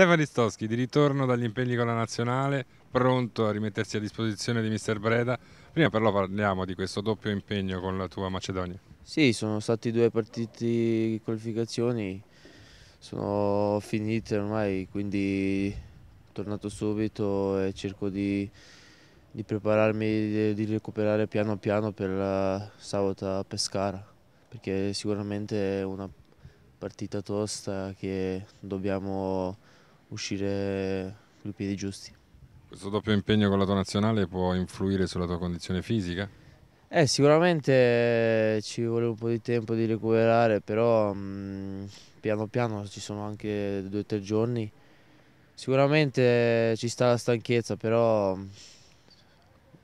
Stefano Ristoschi, di ritorno dagli impegni con la Nazionale, pronto a rimettersi a disposizione di mister Breda. Prima però parliamo di questo doppio impegno con la tua Macedonia. Sì, sono stati due partiti di qualificazioni, sono finite ormai, quindi tornato subito e cerco di, di prepararmi, di recuperare piano piano per la a Pescara, perché sicuramente è una partita tosta che dobbiamo uscire con i piedi giusti. Questo doppio impegno con la tua nazionale può influire sulla tua condizione fisica? Eh, sicuramente ci vuole un po' di tempo di recuperare, però mh, mm, piano piano ci sono anche due o tre giorni. Sicuramente ci sta la stanchezza, però mm,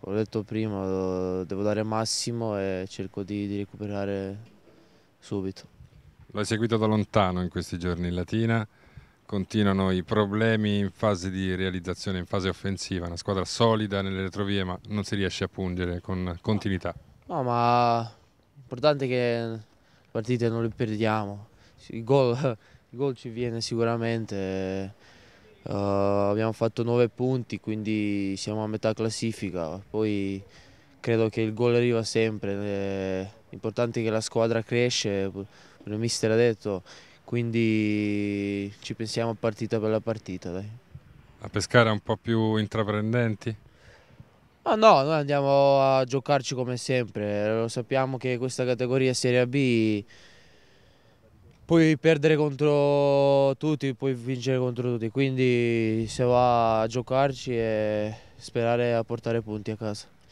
ho detto prima, devo dare massimo e cerco di, di recuperare subito. L'hai seguito da lontano in questi giorni in Latina, continuano i problemi in fase di realizzazione, in fase offensiva, una squadra solida nelle retrovie ma non si riesce a pungere con continuità. No, ma l'importante è che le partite non le perdiamo, il gol, il gol ci viene sicuramente, uh, abbiamo fatto 9 punti quindi siamo a metà classifica, poi credo che il gol arriva sempre, eh, l'importante è che la squadra cresce, il mister ha detto quindi ci pensiamo partita per la partita. Dai. A pescare un po' più intraprendenti? Ma no, noi andiamo a giocarci come sempre, lo sappiamo che questa categoria Serie B puoi perdere contro tutti, puoi vincere contro tutti, quindi si va a giocarci e sperare a portare punti a casa.